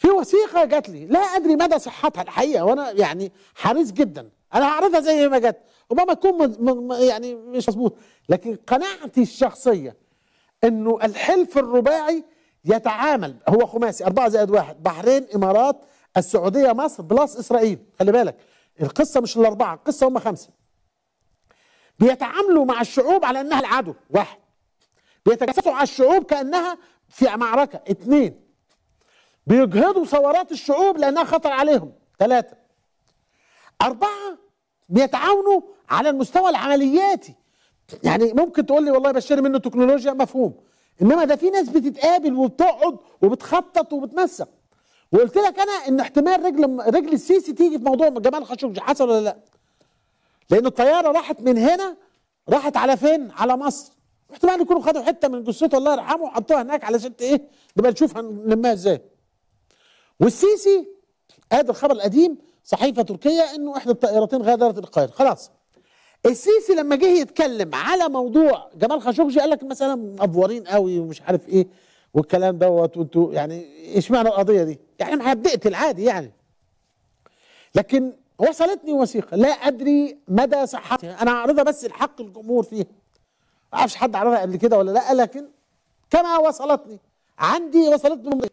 في وثيقة جات لي لا أدري مدى صحتها الحقيقة وأنا يعني حريص جدا أنا هعرضها زي ما جت ربما تكون يعني مش مظبوط لكن قناعتي الشخصية إنه الحلف الرباعي يتعامل هو خماسي أربعة زائد واحد بحرين إمارات السعودية مصر بلس إسرائيل خلي بالك القصة مش الأربعة القصة هم خمسة بيتعاملوا مع الشعوب على إنها العدو واحد بيتجسسوا على الشعوب كأنها في معركة اثنين بيجهضوا ثورات الشعوب لأنها خطر عليهم ثلاثة أربعة بيتعاونوا على المستوى العملياتي يعني ممكن تقول لي والله بشتري منه تكنولوجيا مفهوم انما ده في ناس بتتقابل وبتقعد وبتخطط وبتنسق وقلت لك انا ان احتمال رجل رجل السيسي تيجي في موضوع جمال خاشقجي حصل ولا لا لان الطياره راحت من هنا راحت على فين على مصر احتمال يكونوا خدوا حته من جثته الله يرحمه وحطوها هناك علشان ايه نبقى نشوف هنلمها ازاي والسيسي هذا الخبر القديم صحيفه تركيه انه احدى الطائرتين غادرت القاهره خلاص السيسي لما جه يتكلم على موضوع جمال خاشقجي قال لك مثلا مأفورين قوي ومش عارف ايه والكلام دوت وانتوا يعني اشمعنى القضيه دي؟ يعني انا بنقتل عادي يعني لكن وصلتني وثيقه لا ادري مدى صحتها انا أعرضها بس لحق الجمهور فيها ما اعرفش حد عرضها قبل كده ولا لا لكن كما وصلتني عندي وصلتني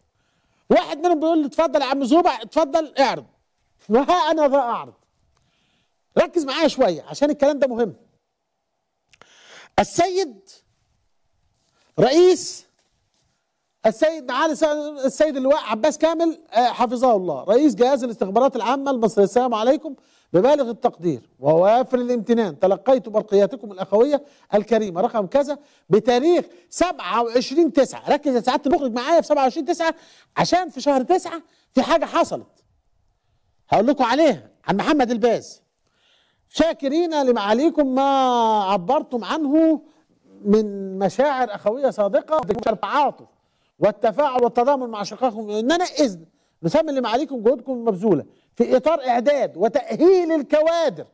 واحد منهم بيقول لي اتفضل يا عم زوبع اتفضل اعرض وها انا ذا اعرض ركز معايا شويه عشان الكلام ده مهم السيد رئيس السيد معالي السيد اللواء عباس كامل آه، حفظه الله رئيس جهاز الاستخبارات العامة المصري السلام عليكم ببالغ التقدير ووافر الامتنان تلقيت برقياتكم الأخوية الكريمة رقم كذا بتاريخ 27 9 ركز يا سعادة المخرج معايا في 27 9 عشان في شهر 9 في حاجة حصلت هقول لكم عليها عن محمد الباز شاكرين لمعاليكم ما عبرتم عنه من مشاعر أخوية صادقة بتربعاته والتفاعل والتضامن مع شقائكم ان انا اذن نسمي اللي عليكم جهودكم المبذوله في اطار اعداد وتاهيل الكوادر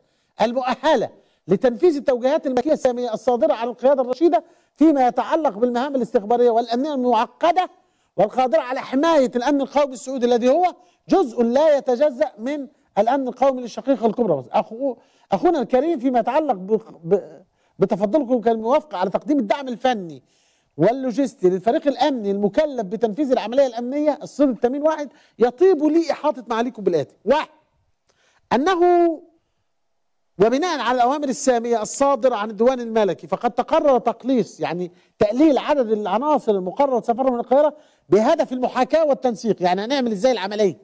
المؤهله لتنفيذ التوجيهات الملكيه الساميه الصادره عن القياده الرشيده فيما يتعلق بالمهام الاستخباريه والامنيه المعقده والقادره على حمايه الامن القومي السعودي الذي هو جزء لا يتجزا من الامن القومي للشقيقه الكبرى أخو اخونا الكريم فيما يتعلق بتفضلكم كان موافق على تقديم الدعم الفني واللوجستي للفريق الامني المكلف بتنفيذ العمليه الامنيه الصين التامين واحد يطيب لي احاطه معاليكم بالاتي واحد انه وبناء على الاوامر الساميه الصادره عن الديوان الملكي فقد تقرر تقليص يعني تقليل عدد العناصر المقرر سفرهم من القاهره بهدف المحاكاه والتنسيق يعني هنعمل ازاي العمليه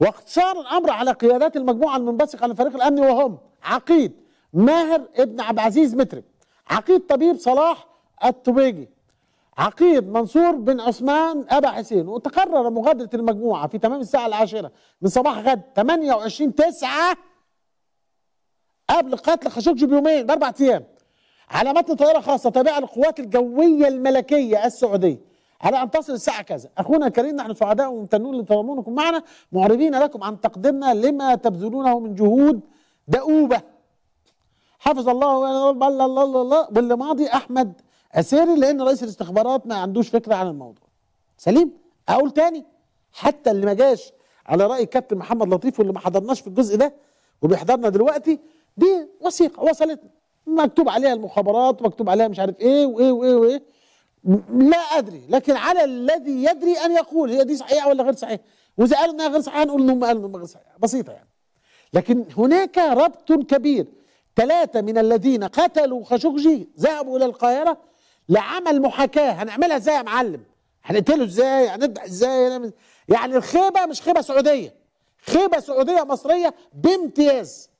واقتصار الامر على قيادات المجموعه المنبثقه عن الفريق الامني وهم عقيد ماهر ابن عبد العزيز مترب عقيد طبيب صلاح الطبيجي عقيد منصور بن عثمان أبا حسين وتقرر مغادرة المجموعة في تمام الساعة العاشرة من صباح غد 28 9 قبل قتل خاشقجي بيومين بأربع أيام على متن طائرة خاصة تابعة للقوات الجوية الملكية السعودية على أن تصل الساعة كذا أخونا الكريم نحن سعداء وممتنون لتضامنكم معنا معربين لكم عن تقديرنا لما تبذلونه من جهود دؤوبة حفظ الله الله الله الله والماضي أحمد أسيري لأن رئيس الاستخبارات ما عندوش فكرة عن الموضوع سليم أقول تاني حتى اللي ما جاش على رأي كابتن محمد لطيف واللي ما حضرناش في الجزء ده وبيحضرنا دلوقتي دي وثيقة وصلتنا مكتوب عليها المخابرات مكتوب عليها مش عارف ايه وايه وايه وايه لا ادري لكن على الذي يدري ان يقول هي دي صحيحه ولا غير صحيحه واذا قالوا انها غير صحيحه نقول انهم قالوا انها غير صحيحه بسيطه يعني لكن هناك ربط كبير ثلاثه من الذين قتلوا خاشقجي ذهبوا الى القاهره لعمل محاكاه هنعملها ازاي يا معلم هنقتله ازاي هنبدا ازاي هنعمل... يعني الخيبه مش خيبه سعوديه خيبه سعوديه مصريه بامتياز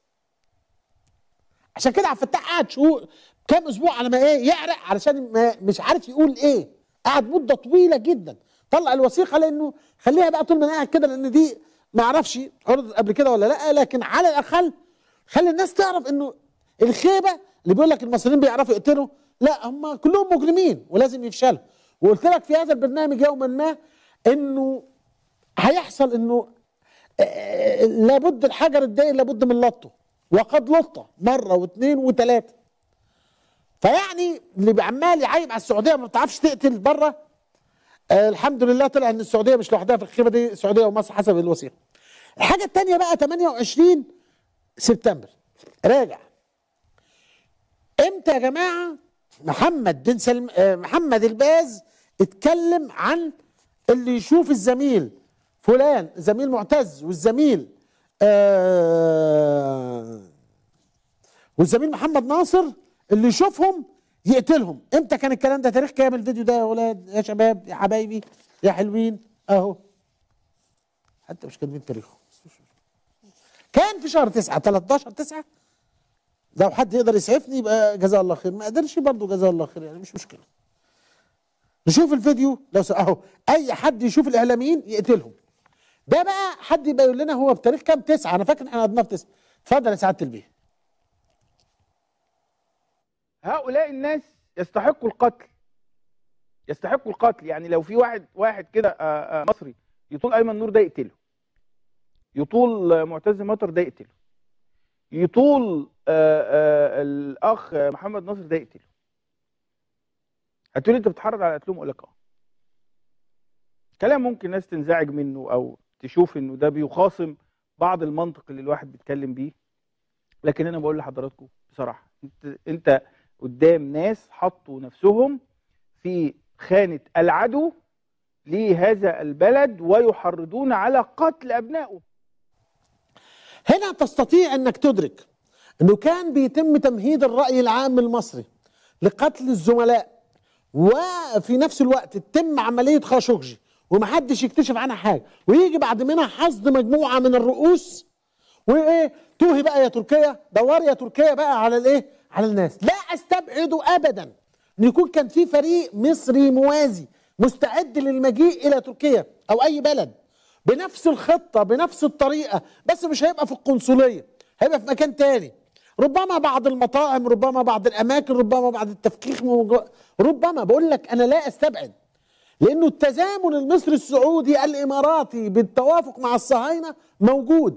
عشان كده عبد الفتاح قعد شهور كام اسبوع على ما ايه يعرق علشان ما مش عارف يقول ايه قعد مده طويله جدا طلع الوثيقه لانه خليها بقى طول ما انا قاعد كده لان دي ما اعرفش عرضت قبل كده ولا لا لكن على الاقل خلي الناس تعرف انه الخيبه اللي بيقول لك المصريين بيعرفوا يقتلوا لا هم كلهم مجرمين ولازم يفشلوا وقلت لك في هذا البرنامج يوما ما انه هيحصل انه آه، آه، لابد الحجر الداير لابد من لطه وقد لطه مره واثنين وثلاثه فيعني اللي عمال يعيب على السعوديه ما بتعرفش تقتل بره آه الحمد لله طلع ان السعوديه مش لوحدها في الخيمه دي السعوديه ومصر حسب الوثيقه. الحاجه الثانيه بقى 28 سبتمبر راجع امتى يا جماعه محمد بن سلم آه، محمد الباز اتكلم عن اللي يشوف الزميل فلان زميل معتز والزميل آه والزميل محمد ناصر اللي يشوفهم يقتلهم امتى كان الكلام ده تاريخ كام الفيديو ده يا ولاد يا شباب يا حبايبي يا حلوين اهو حتى مش كاتبين تاريخهم كان في شهر 9 13 9 لو حد يقدر يسعفني يبقى جزاه الله خير ما قدرش برضه جزاه الله خير يعني مش مشكله نشوف الفيديو لو اهو اي حد يشوف الاعلاميين يقتلهم ده بقى حد يبقى يقول لنا هو بتاريخ كام تسعة انا فاكر احنا قضيناه في تسعة اتفضل يا سعاده البيه هؤلاء الناس يستحقوا القتل يستحقوا القتل يعني لو في واحد واحد كده آه، آه، مصري يطول ايمن نور ده يقتله يطول معتز مطر ده يقتله يطول آآ آه، آآ آه، الاخ محمد ناصر ده يقتله هتقولي انت بتحرض على قتلهم اقول لك اه كلام ممكن ناس تنزعج منه او تشوف انه ده بيخاصم بعض المنطق اللي الواحد بيتكلم بيه لكن انا بقول لحضراتكم بصراحه انت انت قدام ناس حطوا نفسهم في خانه العدو لهذا البلد ويحرضون على قتل ابنائه هنا تستطيع انك تدرك انه كان بيتم تمهيد الراي العام المصري لقتل الزملاء وفي نفس الوقت تتم عمليه خاشقجي ومحدش يكتشف عنها حاجه ويجي بعد منها حصد مجموعه من الرؤوس وايه توهي بقى يا تركيا دور يا تركيا بقى على الايه على الناس لا استبعد ابدا ان يكون كان في فريق مصري موازي مستعد للمجيء الى تركيا او اي بلد بنفس الخطة بنفس الطريقة بس مش هيبقى في القنصلية هيبقى في مكان تاني ربما بعض المطاعم ربما بعض الأماكن ربما بعض التفكيك ربما بقول لك أنا لا أستبعد لأنه التزامن المصري السعودي الإماراتي بالتوافق مع الصهاينة موجود